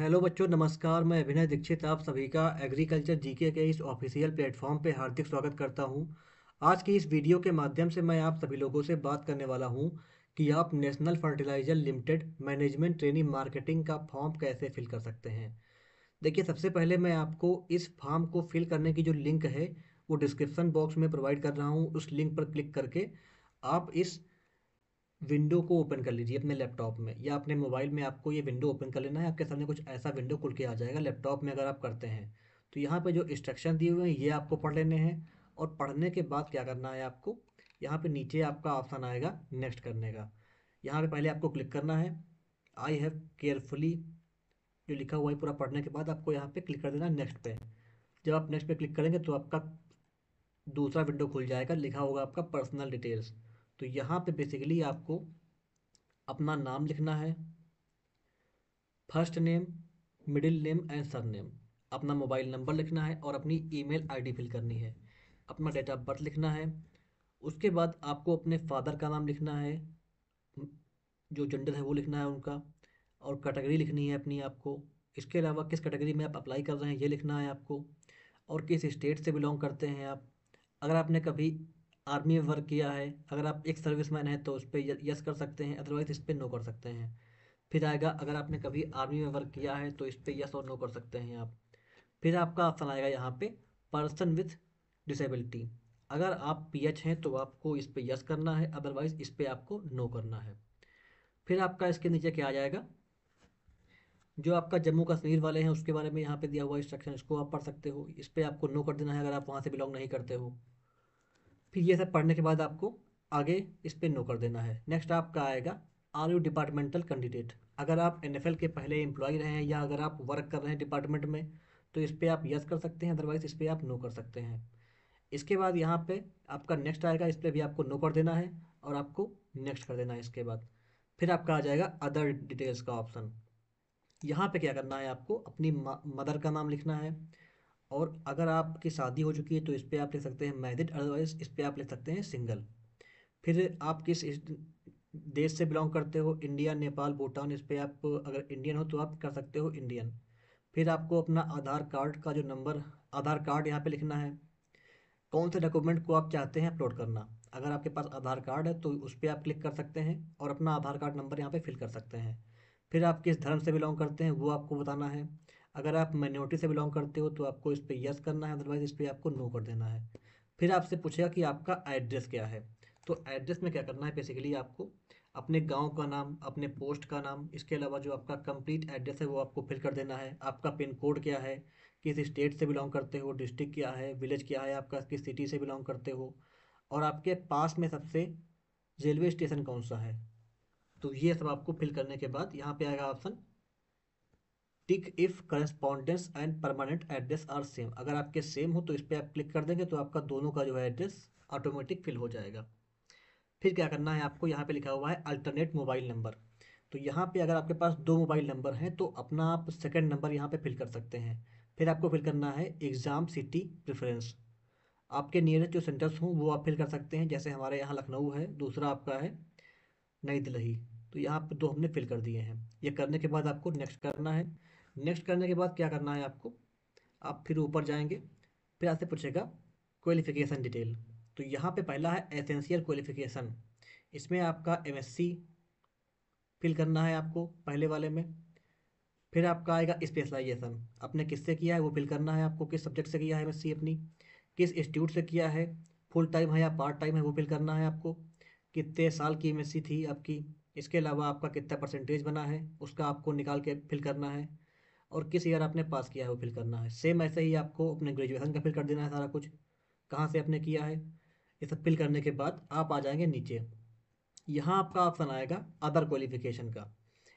hello बच्चों नमस्कार मैं अभिनय दीक्षित आप सभी का एग्रीकल्चर जीके के इस ऑफिशियल प्लेटफॉर्म पे हार्दिक स्वागत करता हूं आज की इस वीडियो के माध्यम से मैं आप सभी लोगों से बात करने वाला हूं कि आप national fertiliser limited management training marketing का फॉर्म कैसे फिल कर सकते हैं देखिए सबसे पहले मैं आपको इस फॉर्म को फिल करने की जो लिंक है वो डिस्क्रिप्सन बॉक्स में प्रोवाइड कर रहा हूँ उस लिंक पर क्लिक करके आप इस विंडो को ओपन कर लीजिए अपने लैपटॉप में या अपने मोबाइल में आपको ये विंडो ओपन कर लेना है आपके सामने कुछ ऐसा विंडो खुल के आ जाएगा लैपटॉप में अगर आप करते हैं तो यहाँ पर जो इंस्ट्रक्शन दिए हुए हैं ये आपको पढ़ लेने हैं और पढ़ने के बाद क्या करना है आपको यहाँ पे नीचे आपका ऑप्शन आएगा नेक्स्ट करने का यहाँ पे पहले आपको क्लिक करना है आई हैव केयरफुली जो लिखा हुआ है पूरा पढ़ने के बाद आपको यहाँ पे क्लिक कर देना नेक्स्ट पे जब आप नेक्स्ट पे क्लिक करेंगे तो आपका दूसरा विंडो खुल जाएगा लिखा होगा आपका पर्सनल डिटेल्स तो यहाँ पे बेसिकली आपको अपना नाम लिखना है first name middle name and surname अपना मोबाइल नंबर लिखना है और अपनी ईमेल आईडी फिल करनी है अपना डेट ऑफ बर्थ लिखना है उसके बाद आपको अपने फादर का नाम लिखना है जो जेंडर है वो लिखना है उनका और कैटेगरी लिखनी है अपनी आपको इसके अलावा किस कैटेगरी में आप अप्लाई कर रहे हैं ये लिखना है आपको और किस स्टेट से बिलोंग करते हैं आप अगर आपने कभी आर्मी में वर्क किया है अगर आप एक सर्विस मैन हैं तो उस पर यस कर सकते हैं अदरवाइज इस पर नो कर सकते हैं फिर आएगा अगर आपने कभी आर्मी में वर्क किया है तो इस पर यस और नो कर सकते हैं आप फिर आपका ऑप्शन आएगा यहाँ पे पर्सन विथ डिसेबिलिटी अगर आप पी हैं तो आपको इस पर यस करना है अदरवाइज इस पर आपको नो करना है फिर आपका इसके नीचे क्या आ जाएगा जो आपका जम्मू कश्मीर वाले हैं उसके बारे में यहाँ पे दिया हुआ इंस्ट्रक्शन इसको आप पढ़ सकते हो इस पर आपको नो कर देना है अगर आप वहाँ से बिलोंग नहीं करते हो फिर ये सब पढ़ने के बाद आपको आगे इस पर नो कर देना है नेक्स्ट आपका आएगा आर यू डिपार्टमेंटल कैंडिडेट अगर आप एन के पहले एम्प्लॉय रहे हैं या अगर आप वर्क कर रहे हैं डिपार्टमेंट में तो इस पर आप यस कर सकते हैं अदरवाइज इस पर आप नो कर सकते हैं इसके बाद यहाँ पे आपका नेक्स्ट आएगा इस पर भी आपको नो कर देना है और आपको नेक्स्ट कर देना है इसके बाद फिर आपका आ जाएगा अदर डिटेल्स का ऑप्शन यहाँ पे क्या करना है आपको अपनी मदर का नाम लिखना है और अगर आपकी शादी हो चुकी है तो इस पर आप लिख सकते हैं मैरिड अदरवाइज इस पर आप लिख सकते हैं सिंगल फिर आप किस देश से बिलोंग करते हो इंडिया नेपाल भूटान इस पर आप अगर इंडियन हो तो आप कर सकते हो इंडियन फिर आपको अपना आधार कार्ड का जो नंबर आधार कार्ड यहाँ पे लिखना है कौन से डॉक्यूमेंट को आप चाहते हैं अपलोड करना अगर आपके पास आधार कार्ड है तो उस पर आप क्लिक कर सकते हैं और अपना आधार कार्ड नंबर यहाँ पे फिल कर सकते हैं फिर आप किस धर्म से बिलोंग करते हैं वो आपको बताना है अगर आप माइनॉरिटी से बिलोंग करते हो तो आपको इस पर यस करना है अदरवाइज इस पर आपको नो कर देना है फिर आपसे पूछेगा कि आपका एड्रेस क्या है तो एड्रेस में क्या करना है बेसिकली आपको अपने गांव का नाम अपने पोस्ट का नाम इसके अलावा जो आपका कंप्लीट एड्रेस है वो आपको फिल कर देना है आपका पिन कोड क्या है किस स्टेट से बिलोंग करते हो डिस्ट्रिक्ट क्या है विलेज क्या है आपका किस सिटी से बिलोंग करते हो और आपके पास में सबसे रेलवे स्टेशन कौन सा है तो ये सब आपको फिल करने के बाद यहाँ पे आएगा option tick if correspondence and permanent address are same अगर आपके सेम हो तो इस पर आप क्लिक कर देंगे तो आपका दोनों का जो है एड्रेस ऑटोमेटिक फिल हो जाएगा फिर क्या करना है आपको यहाँ पे लिखा हुआ है अल्टरनेट मोबाइल नंबर तो यहाँ पे अगर आपके पास दो मोबाइल नंबर हैं तो अपना आप सेकेंड नंबर यहाँ पे फिल कर सकते हैं फिर आपको फिल करना है एग्ज़ाम सिटी प्रेफरेंस आपके नियरेस्ट जो सेंटर्स हों वो आप फिल कर सकते हैं जैसे हमारे यहाँ लखनऊ है दूसरा आपका है नई दिल्ली तो यहाँ पर दो हमने फिल कर दिए हैं ये करने के बाद आपको नेक्स्ट करना है नेक्स्ट करने के बाद क्या करना है आपको आप फिर ऊपर जाएंगे फिर आपसे पूछेगा क्वालिफिकेशन डिटेल तो यहाँ पे पहला है एसेंशियल क्वालिफिकेशन इसमें आपका एमएससी फिल करना है आपको पहले वाले में फिर आपका आएगा स्पेशलाइजेशन आपने किससे किया है वो फिल करना है आपको किस सब्जेक्ट से किया है एम अपनी किस इंस्टीट्यूट से किया है फुल टाइम है या पार्ट टाइम है वो फिल करना है आपको कितने साल की एम थी आपकी इसके अलावा आपका कितना परसेंटेज बना है उसका आपको निकाल के फिल करना है और किस ईयर आपने पास किया है वो फिल करना है सेम ऐसे ही आपको अपने ग्रेजुएशन का फिल कर देना है सारा कुछ कहाँ से आपने किया है ये सब फिल करने के बाद आप आ जाएंगे नीचे यहाँ आपका ऑप्शन आएगा अदर क्वालिफिकेशन का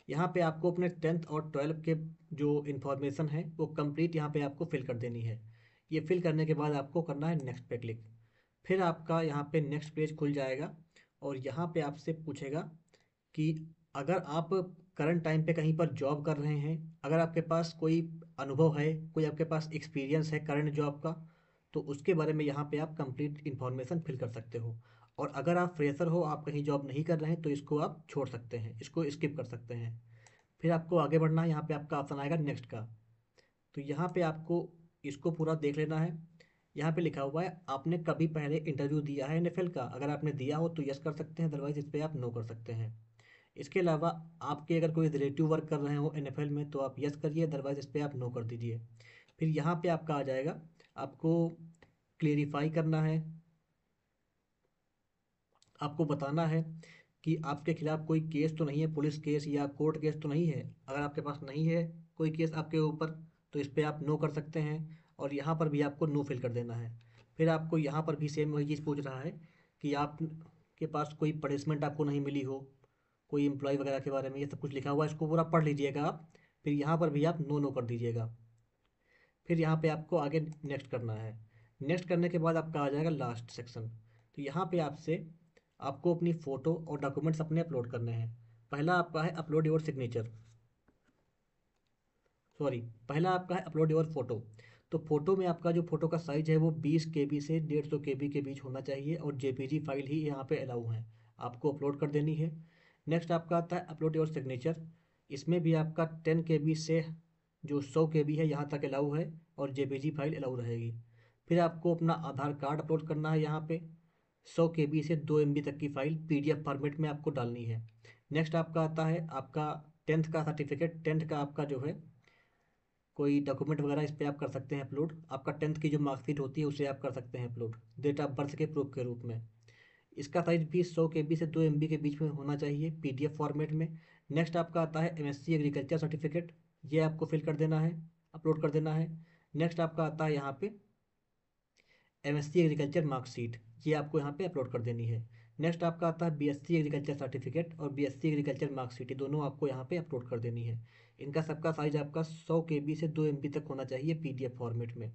यहाँ पे आपको अपने टेंथ और ट्वेल्थ के जो इन्फॉर्मेशन है वो कंप्लीट यहाँ पे आपको फिल कर देनी है ये फिल करने के बाद आपको करना है नेक्स्ट पे क्लिक फिर आपका यहाँ पे नेक्स्ट पेज खुल जाएगा और यहाँ पे आपसे पूछेगा कि अगर आप करंट टाइम पे कहीं पर जॉब कर रहे हैं अगर आपके पास कोई अनुभव है कोई आपके पास एक्सपीरियंस है करंट जॉब का तो उसके बारे में यहाँ पे आप कंप्लीट इन्फॉर्मेशन फिल कर सकते हो और अगर आप फ्रेशर हो आप कहीं जॉब नहीं कर रहे हैं तो इसको आप छोड़ सकते हैं इसको स्किप कर सकते हैं फिर आपको आगे बढ़ना है यहाँ पर आपका ऑप्शन आएगा नेक्स्ट का तो यहाँ पर आपको इसको पूरा देख लेना है यहाँ पे लिखा हुआ है आपने कभी पहले इंटरव्यू दिया है एन का अगर आपने दिया हो तो यस कर सकते हैं अदरवाइज इस पर आप नो कर सकते हैं इसके अलावा आपके अगर कोई रिलेटिव वर्क कर रहे हो एन में तो आप यस करिए अदरवाइज इस पर आप नो कर दीजिए फिर यहाँ पे आपका आ जाएगा आपको क्लेरिफाई करना है आपको बताना है कि आपके खिलाफ कोई केस तो नहीं है पुलिस केस या कोर्ट केस तो नहीं है अगर आपके पास नहीं है कोई केस आपके ऊपर तो इस पर आप नो कर सकते हैं और यहाँ पर भी आपको नो फिल कर देना है फिर आपको यहाँ पर भी सेम वही चीज़ पूछ रहा है कि आपके पास कोई पनिशमेंट आपको नहीं मिली हो कोई एम्प्लॉय वगैरह के बारे में ये सब कुछ लिखा हुआ है इसको पूरा पढ़ लीजिएगा आप फिर यहाँ पर भी आप नो नो कर दीजिएगा फिर यहाँ पे आपको आगे नेक्स्ट करना है नेक्स्ट करने के बाद आपका आ जाएगा लास्ट सेक्शन तो यहाँ पे आपसे आपको अपनी फ़ोटो और डॉक्यूमेंट्स अपने अपलोड करने हैं पहला आपका है अपलोड योर सिग्नेचर सॉरी पहला आपका है अपलोड योर फोटो तो फोटो में आपका जो फोटो का साइज है वो बीस के से डेढ़ सौ के के बीच होना चाहिए और जे फाइल ही यहाँ पे अलाउ है आपको अपलोड कर देनी है नेक्स्ट आपका आता है अपलोड योर सिग्नेचर इसमें भी आपका टेन के से जो सौ के है यहाँ तक अलाउ है और जे फाइल अलाउ रहेगी फिर आपको अपना आधार कार्ड अपलोड करना है यहाँ पे सौ के से दो एम तक की फ़ाइल पी फॉर्मेट में आपको डालनी है नेक्स्ट आपका आता है आपका टेंथ का सर्टिफिकेट टेंथ का आपका जो है कोई डॉक्यूमेंट वगैरह इस पर आप कर सकते हैं अपलोड आपका टेंथ की जो मार्कशीट होती है उसे आप कर सकते हैं अपलोड डेट ऑफ बर्थ के प्रूफ के रूप में इसका साइज भी सौ के बी से दो एम के बीच में होना चाहिए पी फॉर्मेट में नेक्स्ट आपका आता है एम एग्रीकल्चर सर्टिफिकेट ये आपको फिल कर देना है अपलोड कर देना है नेक्स्ट आपका आता है यहाँ पे एम एग्रीकल्चर मार्कशीट ये आपको यहाँ पे अपलोड कर देनी है नेक्स्ट आपका आता है बीएससी एग्रीकल्चर सर्टिफिकेट और बीएससी एग्रीकल्चर मार्कशीट ये दोनों आपको यहाँ पे अपलोड कर देनी है इनका सबका साइज आपका सौ के से दो एम तक होना चाहिए पी फॉर्मेट में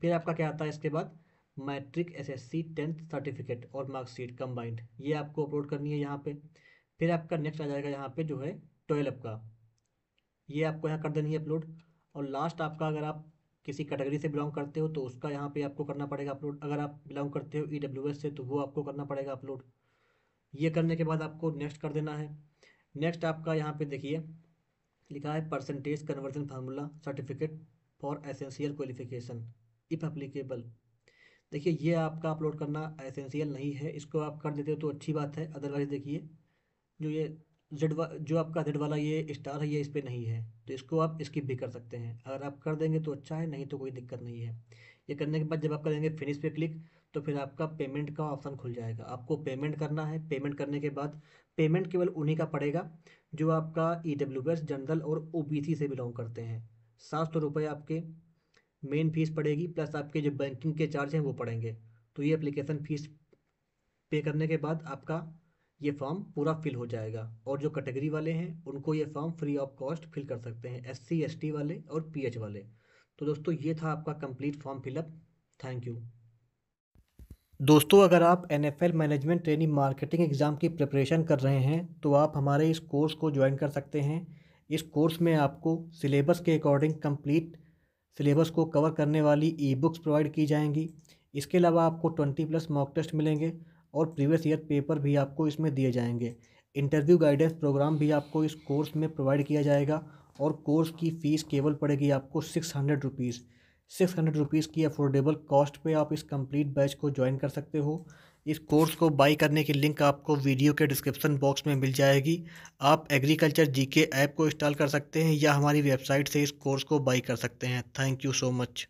फिर आपका क्या आता है इसके बाद मैट्रिक एसएससी टेंथ सर्टिफिकेट और मार्कशीट कम्बाइंड ये आपको अपलोड करनी है यहाँ पे फिर आपका नेक्स्ट आ जाएगा यहाँ पे जो है ट्वेल्व का ये आपको यहाँ कर देनी है अपलोड और लास्ट आपका अगर आप किसी कैटेगरी से बिलोंग करते हो तो उसका यहाँ पे आपको करना पड़ेगा अपलोड अगर आप बिलोंग करते हो ई e से तो वो आपको करना पड़ेगा अपलोड ये करने के बाद आपको नेक्स्ट कर देना है नेक्स्ट आपका यहाँ पे देखिए लिखा है percentage conversion formula certificate for essential qualification if applicable देखिए ये आपका अपलोड करना एसेंशियल नहीं है इसको आप कर देते हो तो अच्छी बात है अदरवाइज़ देखिए जो ये जेड जो आपका जेड वाला ये स्टार है ये इस पर नहीं है तो इसको आप स्किप भी कर सकते हैं अगर आप कर देंगे तो अच्छा है नहीं तो कोई दिक्कत नहीं है ये करने के बाद जब आप करेंगे फिनिश पे क्लिक तो फिर आपका पेमेंट का ऑप्शन खुल जाएगा आपको पेमेंट करना है पेमेंट करने के बाद पेमेंट केवल उन्हीं का पड़ेगा जो आपका ई e जनरल और ओ से बिलोंग करते हैं सात सौ रुपये आपके मेन फीस पड़ेगी प्लस आपके जो बैंकिंग के चार्ज हैं वो पड़ेंगे तो ये एप्लीकेशन फ़ीस पे करने के बाद आपका ये फॉर्म पूरा फिल हो जाएगा और जो कैटेगरी वाले हैं उनको ये form free of cost fill कर सकते हैं एस सी वाले और पी वाले तो दोस्तों ये था आपका complete form fill up thank you दोस्तों अगर आप N F L management training marketing exam की प्रिपरेशन कर रहे हैं तो आप हमारे इस कोर्स को ज्वाइन कर सकते हैं इस कोर्स में आपको सिलेबस के अकॉर्डिंग कंप्लीट सिलेबस को कवर करने वाली ई बुक्स प्रोवाइड की जाएंगी इसके अलावा आपको ट्वेंटी प्लस मॉक टेस्ट मिलेंगे और प्रीवियस ईयर पेपर भी आपको इसमें दिए जाएंगे इंटरव्यू गाइडेंस प्रोग्राम भी आपको इस कोर्स में प्रोवाइड किया जाएगा और कोर्स की फ़ीस केवल पड़ेगी आपको six hundred rupees six hundred rupees की अफोर्डेबल कॉस्ट पे आप इस कंप्लीट बैच को ज्वाइन कर सकते हो इस कोर्स को बाई करने की लिंक आपको वीडियो के डिस्क्रिप्शन बॉक्स में मिल जाएगी आप एग्रीकल्चर जीके ऐप को इंस्टॉल कर सकते हैं या हमारी वेबसाइट से इस कोर्स को बाई कर सकते हैं थैंक यू सो मच